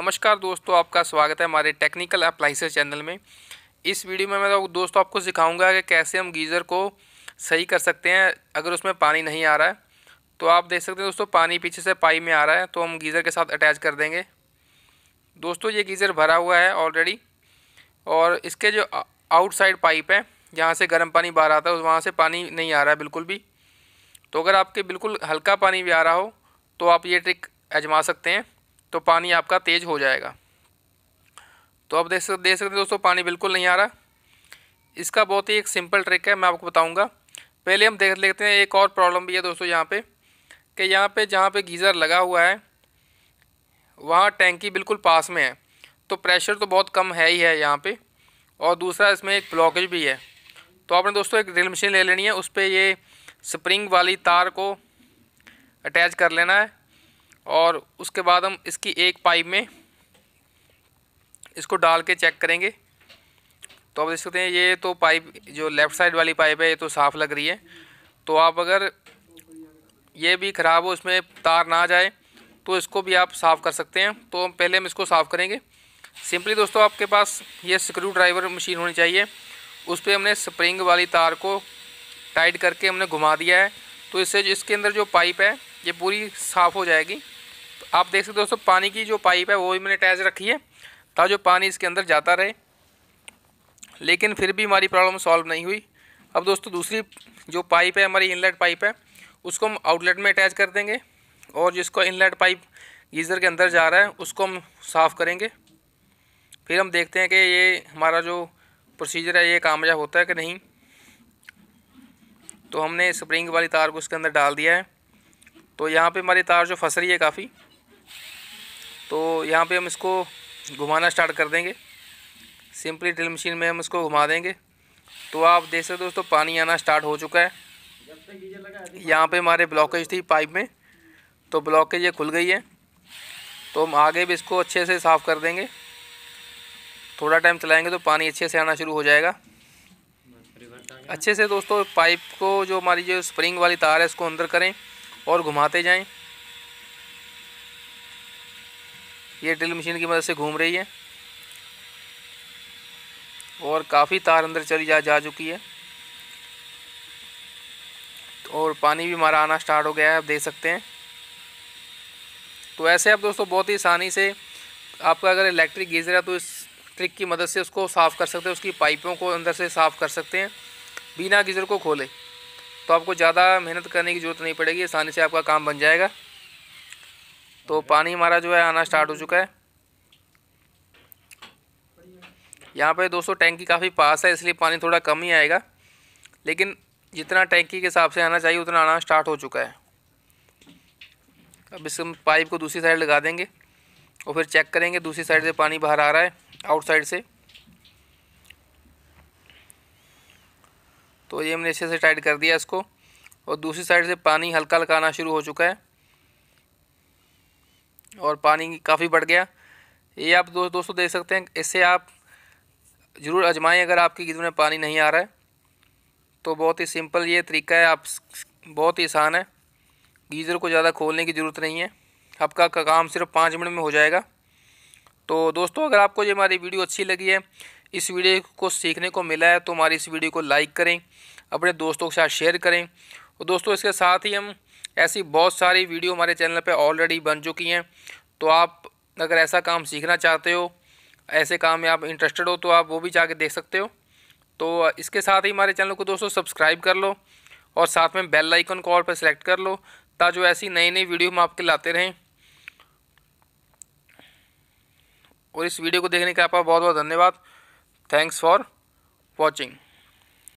नमस्कार दोस्तों आपका स्वागत है हमारे टेक्निकल अप्लाइसेस चैनल में इस वीडियो में मैं तो दोस्तों आपको सिखाऊंगा कि कैसे हम गीज़र को सही कर सकते हैं अगर उसमें पानी नहीं आ रहा है तो आप देख सकते हैं दोस्तों पानी पीछे से पाइप में आ रहा है तो हम गीज़र के साथ अटैच कर देंगे दोस्तों ये गीज़र भरा हुआ है ऑलरेडी और इसके जो आउटसाइड पाइप है जहाँ से गर्म पानी बाहर आता है वहाँ से पानी नहीं आ रहा है बिल्कुल भी तो अगर आपके बिल्कुल हल्का पानी भी आ रहा हो तो आप ये ट्रिक आजमा सकते हैं तो पानी आपका तेज़ हो जाएगा तो अब देख सकते देख सकते दोस्तों पानी बिल्कुल नहीं आ रहा इसका बहुत ही एक सिंपल ट्रिक है मैं आपको बताऊंगा पहले हम देख लेते हैं एक और प्रॉब्लम भी है दोस्तों यहाँ पे कि यहाँ पे जहाँ पे गीज़र लगा हुआ है वहाँ टैंकी बिल्कुल पास में है तो प्रेशर तो बहुत कम है ही है यहाँ पर और दूसरा इसमें एक ब्लॉकेज भी है तो आपने दोस्तों एक ड्रिल मशीन ले लेनी है उस पर ये स्प्रिंग वाली तार को अटैच कर लेना है और उसके बाद हम इसकी एक पाइप में इसको डाल के चेक करेंगे तो आप देख सकते हैं ये तो पाइप जो लेफ़्ट साइड वाली पाइप है ये तो साफ़ लग रही है तो आप अगर ये भी ख़राब हो इसमें तार ना जाए तो इसको भी आप साफ़ कर सकते हैं तो हम पहले हम इसको साफ़ करेंगे सिंपली दोस्तों आपके पास ये स्क्रू ड्राइवर मशीन होनी चाहिए उस पर हमने स्प्रिंग वाली तार को टाइट करके हमने घुमा दिया है तो इससे इसके अंदर जो पाइप है ये पूरी साफ़ हो जाएगी आप देख सकते हो दोस्तों पानी की जो पाइप है वो भी मैंने अटैच रखी है ताकि जो पानी इसके अंदर जाता रहे लेकिन फिर भी हमारी प्रॉब्लम सॉल्व नहीं हुई अब दोस्तों दूसरी जो पाइप है हमारी इनलेट पाइप है उसको हम आउटलेट में अटैच कर देंगे और जिसको इनलेट पाइप गीज़र के अंदर जा रहा है उसको हम साफ़ करेंगे फिर हम देखते हैं कि ये हमारा जो प्रोसीजर है ये कामयाब होता है कि नहीं तो हमने स्प्रिंग वाली तार को उसके अंदर डाल दिया है तो यहाँ पे हमारी तार जो फंस रही है काफ़ी तो यहाँ पे हम इसको घुमाना स्टार्ट कर देंगे सिंपली ड्रिल मशीन में हम इसको घुमा देंगे तो आप देख सकते हो दोस्तों पानी आना स्टार्ट हो चुका है यहाँ पे हमारे ब्लॉकेज थी पाइप में तो ब्लॉकेज ये खुल गई है तो हम आगे भी इसको अच्छे से साफ़ कर देंगे थोड़ा टाइम चलाएंगे तो पानी अच्छे से आना शुरू हो जाएगा अच्छे से दोस्तों पाइप को जो हमारी जो स्प्रिंग वाली तार है इसको अंदर करें और घुमाते जाएं ये ड्रिल मशीन की मदद से घूम रही है और काफ़ी तार अंदर चली जा जा चुकी है और पानी भी हमारा आना स्टार्ट हो गया है आप देख सकते हैं तो ऐसे आप दोस्तों बहुत ही आसानी से आपका अगर इलेक्ट्रिक गीज़र है तो इस ट्रिक की मदद से उसको साफ़ कर सकते हैं उसकी पाइपों को अंदर से साफ़ कर सकते हैं बिना गीज़र को खोले तो आपको ज़्यादा मेहनत करने की ज़रूरत नहीं पड़ेगी आसानी से आपका काम बन जाएगा तो पानी हमारा जो है आना स्टार्ट हो हम्म। चुका है यहाँ पे दोस्तों टैंकी काफ़ी पास है इसलिए पानी थोड़ा कम ही आएगा लेकिन जितना टैंकी के हिसाब से आना चाहिए उतना आना स्टार्ट हो चुका है अब इस पाइप को दूसरी साइड लगा देंगे और फिर चेक करेंगे दूसरी साइड से पानी बाहर आ रहा है आउट साइड से तो ये हमने अच्छे से टाइट कर दिया इसको और दूसरी साइड से पानी हल्का हल्का आना शुरू हो चुका है और पानी काफ़ी बढ़ गया ये आप दो, दोस्तों देख सकते हैं इससे आप ज़रूर आजमाएं अगर आपकी गिद्ध में पानी नहीं आ रहा है तो बहुत ही सिंपल ये तरीका है आप बहुत ही आसान है गीज़र को ज़्यादा खोलने की ज़रूरत नहीं है आपका का काम सिर्फ पाँच मिनट में हो जाएगा तो दोस्तों अगर आपको ये हमारी वीडियो अच्छी लगी है इस वीडियो को सीखने को मिला है तो हमारी इस वीडियो को लाइक करें अपने दोस्तों के साथ शेयर करें और दोस्तों इसके साथ ही हम ऐसी बहुत सारी वीडियो हमारे चैनल पर ऑलरेडी बन चुकी हैं तो आप अगर ऐसा काम सीखना चाहते हो ऐसे काम में आप इंटरेस्टेड हो तो आप वो भी जाके देख सकते हो तो इसके साथ ही हमारे चैनल को दोस्तों सब्सक्राइब कर लो और साथ में बेल आइकन को और पर सेलेक्ट कर लो ताकि ऐसी नई नई वीडियो हम आपके लाते रहें और इस वीडियो को देखने का आपका बहुत बहुत धन्यवाद थैंक्स फॉर वॉचिंग